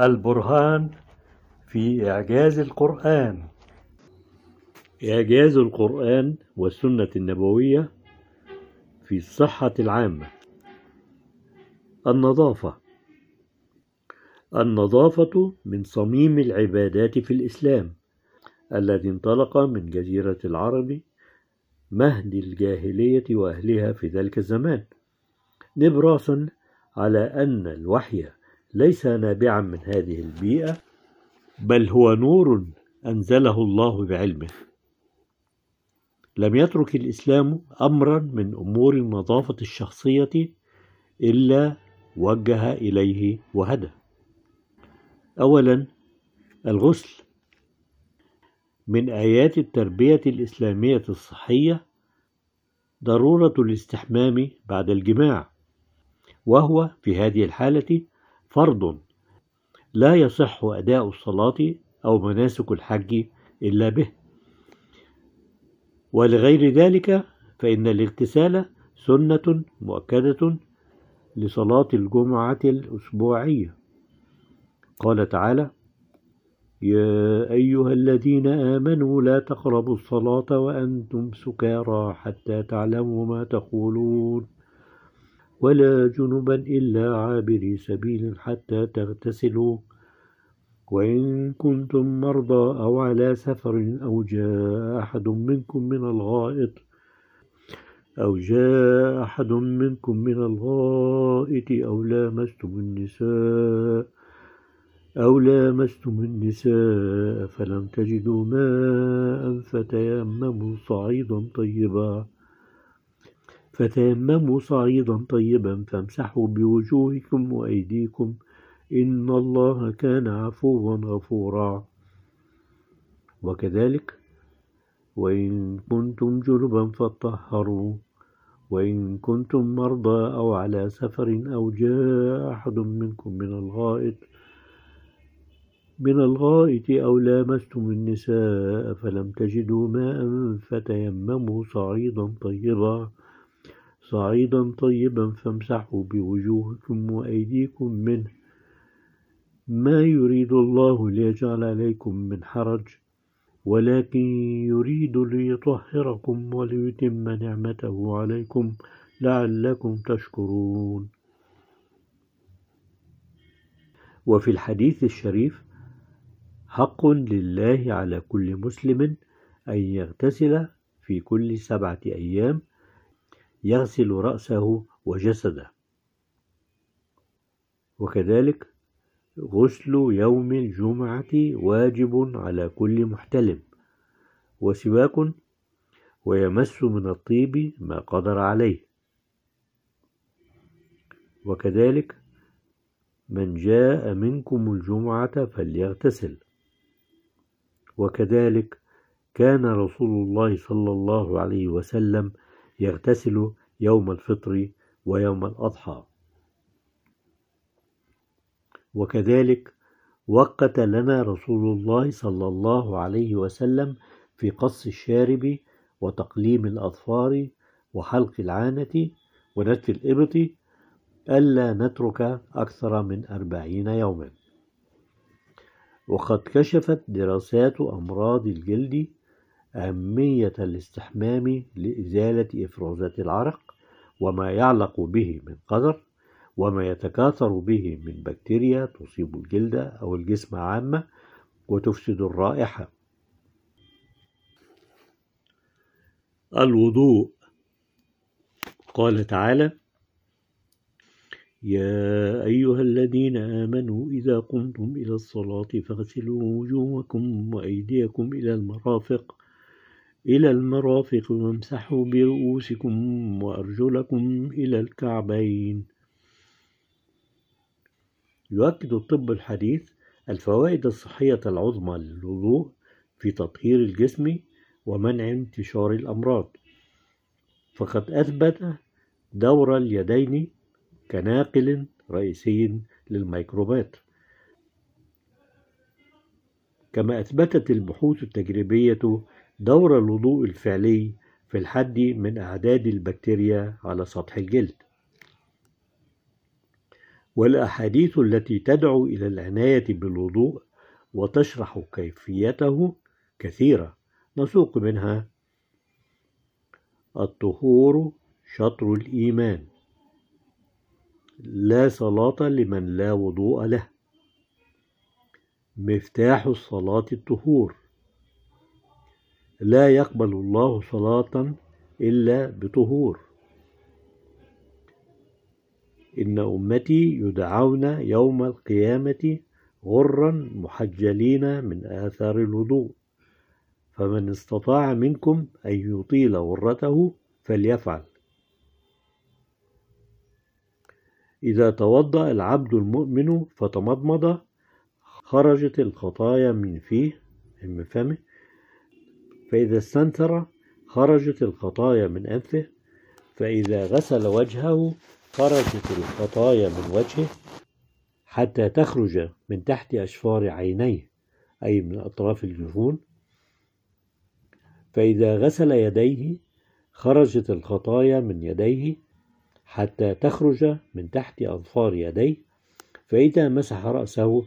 البرهان في إعجاز القرآن إعجاز القرآن والسنة النبوية في الصحة العامة النظافة النظافة من صميم العبادات في الإسلام الذي انطلق من جزيرة العرب مهد الجاهلية وأهلها في ذلك الزمان نبراسا على أن الوحي ليس نابعا من هذه البيئة بل هو نور أنزله الله بعلمه لم يترك الإسلام أمرا من أمور النظافة الشخصية إلا وجه إليه وهدى أولا الغسل من آيات التربية الإسلامية الصحية ضرورة الاستحمام بعد الجماع وهو في هذه الحالة فرض لا يصح أداء الصلاة أو مناسك الحج إلا به ولغير ذلك فإن الاغتسال سنة مؤكدة لصلاة الجمعة الأسبوعية قال تعالى يا أيها الذين آمنوا لا تقربوا الصلاة وأنتم سكارى حتى تعلموا ما تقولون ولا جنبا إلا عابري سبيل حتى تغتسلوا وإن كنتم مرضى أو على سفر أو جاء أحد منكم من الغائط أو جاء أحد منكم من الغائط أو لامستم النساء أو لامستم النساء فلم تجدوا ماء فتيمموا صعيدا طيبا فتيمموا صعيدا طيبا فامسحوا بوجوهكم وأيديكم إن الله كان عفوا غفورا وكذلك وإن كنتم جنبا فطهروا وإن كنتم مرضى أو على سفر أو جاء أحد منكم من الغائط من الغائط أو لامستم النساء فلم تجدوا ماء فتيمموا صعيدا طيبا صعيدا طيبا فامسحوا بوجوهكم وأيديكم منه ما يريد الله ليجعل عليكم من حرج ولكن يريد ليطهركم وليتم نعمته عليكم لعلكم تشكرون وفي الحديث الشريف حق لله على كل مسلم أن يغتسل في كل سبعة أيام يغسل رأسه وجسده وكذلك غسل يوم الجمعة واجب على كل محتلم وسواك ويمس من الطيب ما قدر عليه وكذلك من جاء منكم الجمعة فليغتسل وكذلك كان رسول الله صلى الله عليه وسلم يغتسل يوم الفطر ويوم الأضحى وكذلك وقت لنا رسول الله صلى الله عليه وسلم في قص الشارب وتقليم الأظفار وحلق العانة ونتف الإبط ألا نترك أكثر من أربعين يوما وقد كشفت دراسات أمراض الجلد أهمية الاستحمام لإزالة إفرازات العرق وما يعلق به من قدر وما يتكاثر به من بكتيريا تصيب الجلد أو الجسم عامة وتفسد الرائحة الوضوء قال تعالى يا أيها الذين آمنوا إذا قمتم إلى الصلاة فاغسلوا وجوهكم وأيديكم إلى المرافق إلى المرافق وامسحوا برؤوسكم وأرجلكم إلى الكعبين يؤكد الطب الحديث الفوائد الصحية العظمى للوضوء في تطهير الجسم ومنع انتشار الأمراض فقد أثبت دور اليدين كناقل رئيسي للميكروبات كما أثبتت البحوث التجريبية دور الوضوء الفعلي في الحد من أعداد البكتيريا على سطح الجلد والأحاديث التي تدعو إلى العناية بالوضوء وتشرح كيفيته كثيرة نسوق منها الطهور شطر الإيمان لا صلاة لمن لا وضوء له مفتاح الصلاة الطهور لا يقبل الله صلاة إلا بطهور إن أمتي يدعون يوم القيامة غرا محجلين من آثار الوضوء فمن استطاع منكم أن يطيل غرته فليفعل إذا توضأ العبد المؤمن فتمضمض خرجت الخطايا من فيه من فمه فإذا استنثر خرجت الخطايا من أنفه فإذا غسل وجهه خرجت الخطايا من وجهه حتى تخرج من تحت أشفار عينيه أي من أطراف الجفون فإذا غسل يديه خرجت الخطايا من يديه حتى تخرج من تحت أظفار يديه فإذا مسح رأسه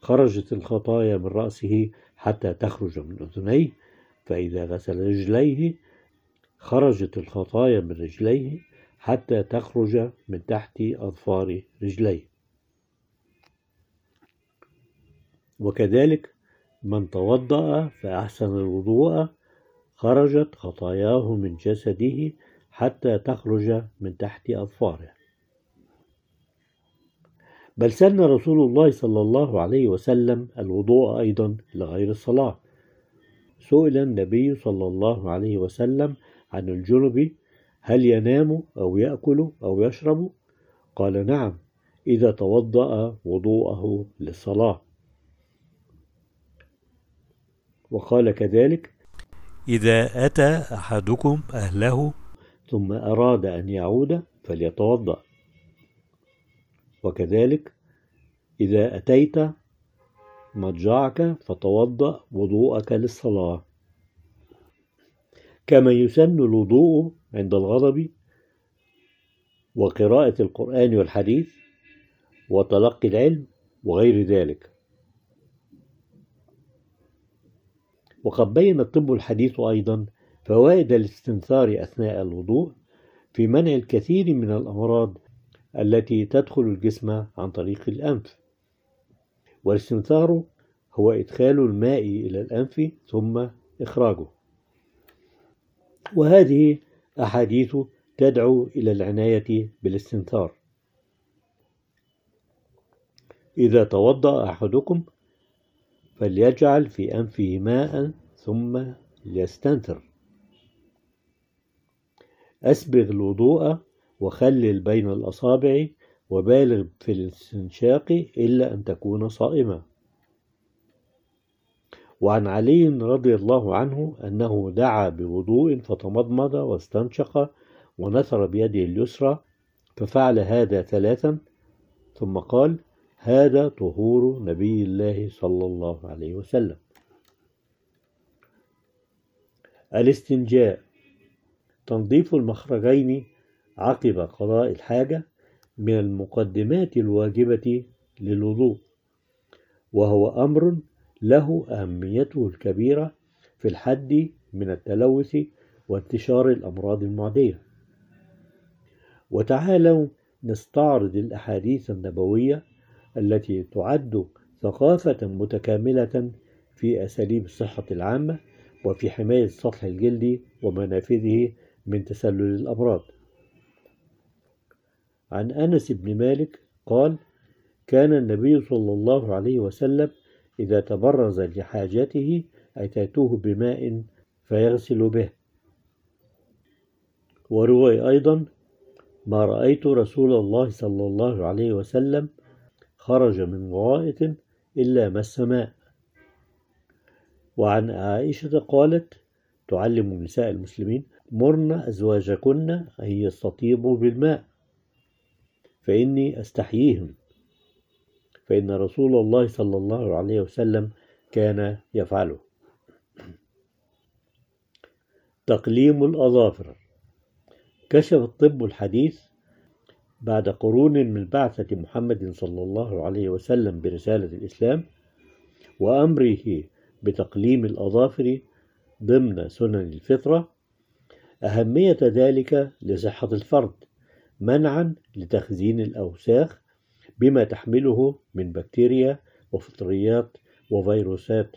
خرجت الخطايا من رأسه حتى تخرج من أذنيه فإذا غسل رجليه خرجت الخطايا من رجليه حتى تخرج من تحت أظفار رجليه وكذلك من توضأ فأحسن الوضوء خرجت خطاياه من جسده حتى تخرج من تحت أظفاره بل سن رسول الله صلى الله عليه وسلم الوضوء أيضا لغير الصلاة سئل النبي صلى الله عليه وسلم عن الجنب هل ينام أو يأكل أو يشرب؟ قال نعم إذا توضأ وضوءه للصلاة وقال كذلك إذا أتى أحدكم أهله ثم أراد أن يعود فليتوضأ وكذلك إذا أتيت مضجعك فتوضأ وضوءك للصلاة كما يسن الوضوء عند الغضب وقراءة القرآن والحديث وتلقي العلم وغير ذلك وقد بين الطب الحديث أيضا فوائد الاستنثار أثناء الوضوء في منع الكثير من الأمراض التي تدخل الجسم عن طريق الأنف والاستنثار هو إدخال الماء إلى الأنف ثم إخراجه وهذه أحاديث تدعو إلى العناية بالاستنثار إذا توضأ أحدكم فليجعل في أنفه ماء ثم ليستنثر أسبغ الوضوء وخلل بين الأصابع وبالغ في الاستنشاق إلا أن تكون صائمة وعن علي رضي الله عنه أنه دعا بوضوء فتمضمض واستنشق ونثر بيده اليسرى ففعل هذا ثلاثا ثم قال هذا طهور نبي الله صلى الله عليه وسلم الاستنجاء تنظيف المخرجين عقب قضاء الحاجة من المقدمات الواجبة للوضوء وهو أمر له أهميته الكبيرة في الحد من التلوث وانتشار الأمراض المعدية وتعالوا نستعرض الأحاديث النبوية التي تعد ثقافة متكاملة في أساليب الصحة العامة وفي حماية السطح الجلدي ومنافذه من تسلل الأمراض عن أنس بن مالك قال كان النبي صلى الله عليه وسلم إذا تبرز لحاجته أتاتوه بماء فيغسل به وروي أيضا ما رأيت رسول الله صلى الله عليه وسلم خرج من غائط إلا مس ماء وعن عائشة قالت تعلم نساء المسلمين مرن أزواجكن أن يستطيبوا بالماء فإني أستحييهم فإن رسول الله صلى الله عليه وسلم كان يفعله تقليم الأظافر كشف الطب الحديث بعد قرون من بعثة محمد صلى الله عليه وسلم برسالة الإسلام وأمره بتقليم الأظافر ضمن سنن الفطرة أهمية ذلك لصحة الفرد منعا لتخزين الأوساخ بما تحمله من بكتيريا وفطريات وفيروسات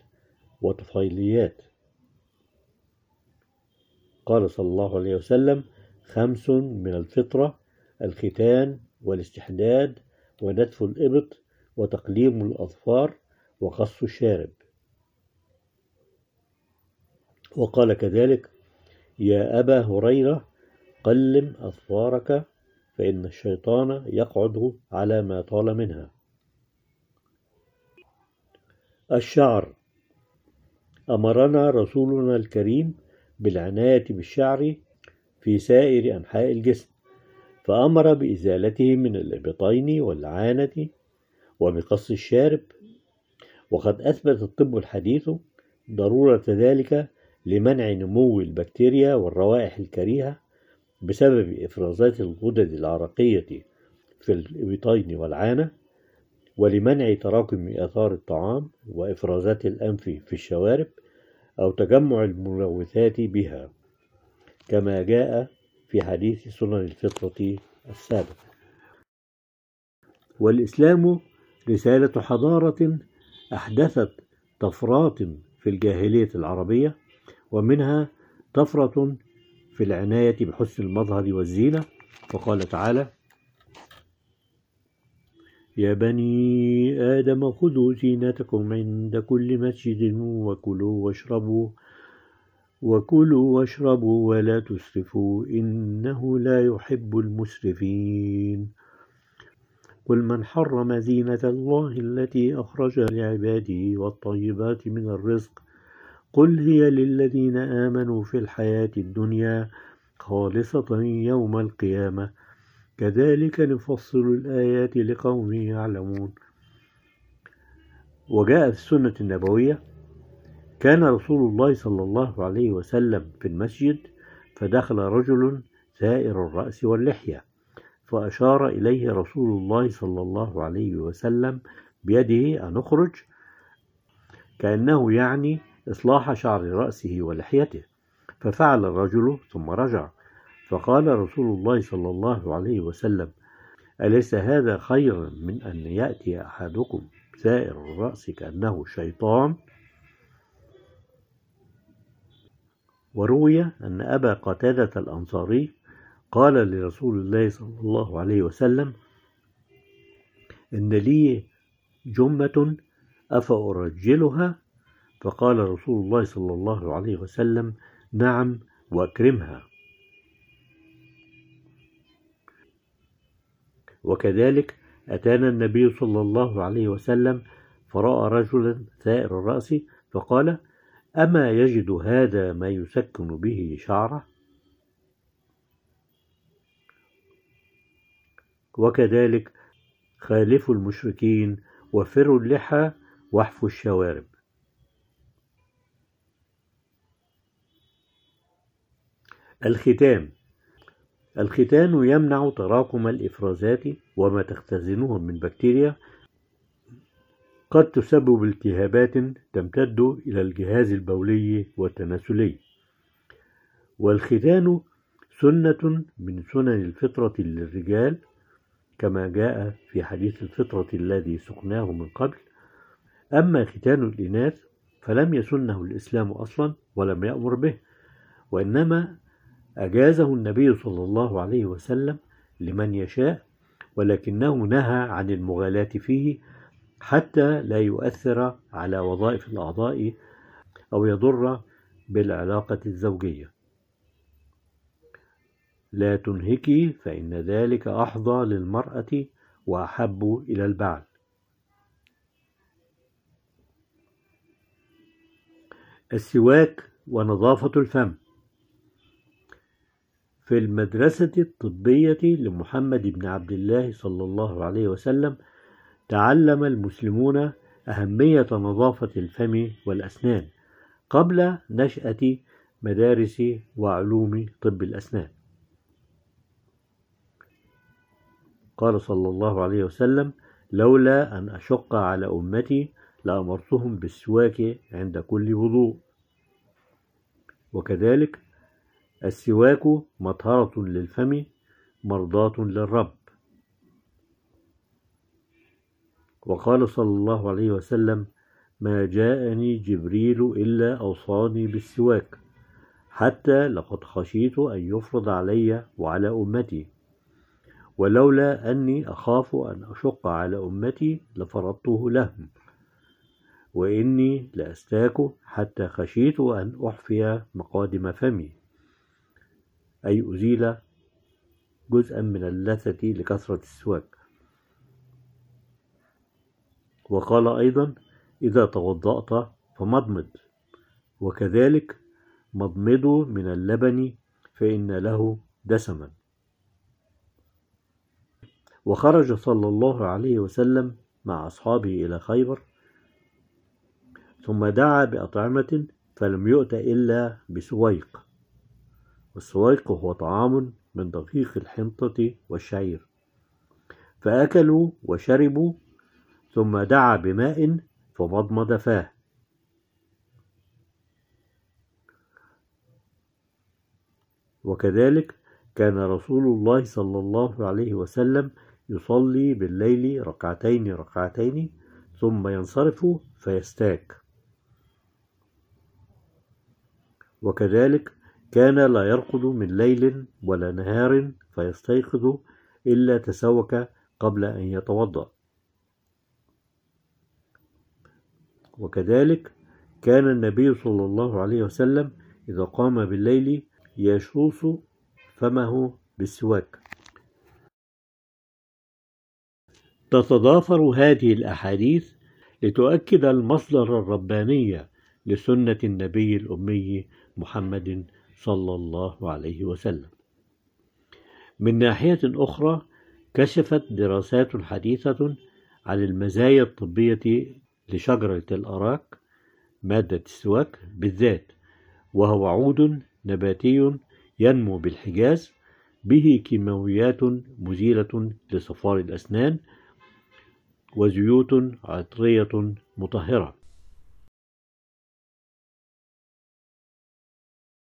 وطفيليات قال صلى الله عليه وسلم خمس من الفطرة الختان والاستحداد ونتف الإبط وتقليم الأظفار وقص الشارب وقال كذلك يا أبا هريرة قلم أظفارك فإن الشيطان يقعد على ما طال منها الشعر أمرنا رسولنا الكريم بالعناية بالشعر في سائر أنحاء الجسم فأمر بإزالته من الإبطين والعانة وبقص الشارب وقد أثبت الطب الحديث ضرورة ذلك لمنع نمو البكتيريا والروائح الكريهة بسبب إفرازات الغدد العرقية في الإبطين والعانة ولمنع تراكم آثار الطعام وإفرازات الأنف في الشوارب أو تجمع الملوثات بها كما جاء في حديث سنن الفطرة السابق والإسلام رسالة حضارة أحدثت طفرات في الجاهلية العربية ومنها طفرة في العناية بحسن المظهر والزينة وقال تعالى يا بني آدم خذوا زينتكم عند كل مسجد وكلوا واشربوا وكلوا واشربوا ولا تسرفوا إنه لا يحب المسرفين قل من حرم زينة الله التي أخرج لعباده والطيبات من الرزق قل هي للذين آمنوا في الحياة الدنيا خالصة يوم القيامة كذلك نفصل الآيات لقوم يعلمون وجاء في السنة النبوية كان رسول الله صلى الله عليه وسلم في المسجد فدخل رجل زائر الرأس واللحية فأشار إليه رسول الله صلى الله عليه وسلم بيده أن اخرج كأنه يعني إصلاح شعر رأسه ولحيته ففعل الرجل ثم رجع فقال رسول الله صلى الله عليه وسلم أليس هذا خيرا من أن يأتي أحدكم سائر الرأس كأنه شيطان وروي أن أبا قتادة الأنصاري قال لرسول الله صلى الله عليه وسلم إن لي جمة أفأرجلها فقال رسول الله صلى الله عليه وسلم نعم وأكرمها وكذلك أتانا النبي صلى الله عليه وسلم فرأى رجلا ثائر الرأس فقال أما يجد هذا ما يسكن به شعره وكذلك خالفوا المشركين وفروا اللحى واحفوا الشوارب الختان الختان يمنع تراكم الإفرازات وما تختزنه من بكتيريا قد تسبب التهابات تمتد إلى الجهاز البولي والتناسلي والختان سنة من سنن الفطرة للرجال كما جاء في حديث الفطرة الذي سقناه من قبل أما ختان الإناث فلم يسنه الإسلام أصلا ولم يأمر به وإنما أجازه النبي صلى الله عليه وسلم لمن يشاء ولكنه نهى عن المغالاة فيه حتى لا يؤثر على وظائف الأعضاء أو يضر بالعلاقة الزوجية لا تنهكي فإن ذلك أحظى للمرأة وأحب إلى البعل السواك ونظافة الفم في المدرسة الطبية لمحمد بن عبد الله صلى الله عليه وسلم تعلم المسلمون أهمية نظافة الفم والأسنان قبل نشأة مدارس وعلوم طب الأسنان قال صلى الله عليه وسلم لولا أن أشق على أمتي لأمرتهم بالسواك عند كل وضوء وكذلك السواك مطهرة للفم مرضاة للرب وقال صلى الله عليه وسلم ما جاءني جبريل إلا أوصاني بالسواك حتى لقد خشيت أن يفرض علي وعلى أمتي ولولا أني أخاف أن أشق على أمتي لفرضته لهم وإني لأستاك حتى خشيت أن أحفي مقادم فمي أي أزيل جزءا من اللثة لكثرة السواك وقال أيضا إذا توضأت فمضمض وكذلك مضمضوا من اللبن فإن له دسما وخرج صلى الله عليه وسلم مع أصحابه إلى خيبر ثم دعا بأطعمة فلم يؤت إلا بسويق السويق هو طعام من دقيق الحنطة والشعير فأكلوا وشربوا ثم دعا بماء فمضمض فاه وكذلك كان رسول الله صلى الله عليه وسلم يصلي بالليل ركعتين ركعتين ثم ينصرف فيستاك وكذلك كان لا يرقد من ليل ولا نهار فيستيقظ إلا تسوك قبل أن يتوضأ وكذلك كان النبي صلى الله عليه وسلم إذا قام بالليل يشوص فمه بالسواك تتضافر هذه الأحاديث لتؤكد المصدر الرباني لسنة النبي الأمي محمد صلى الله عليه وسلم من ناحية أخرى كشفت دراسات حديثة عن المزايا الطبية لشجرة الأراك مادة السواك بالذات وهو عود نباتي ينمو بالحجاز به كيماويات مزيلة لصفار الأسنان وزيوت عطرية مطهرة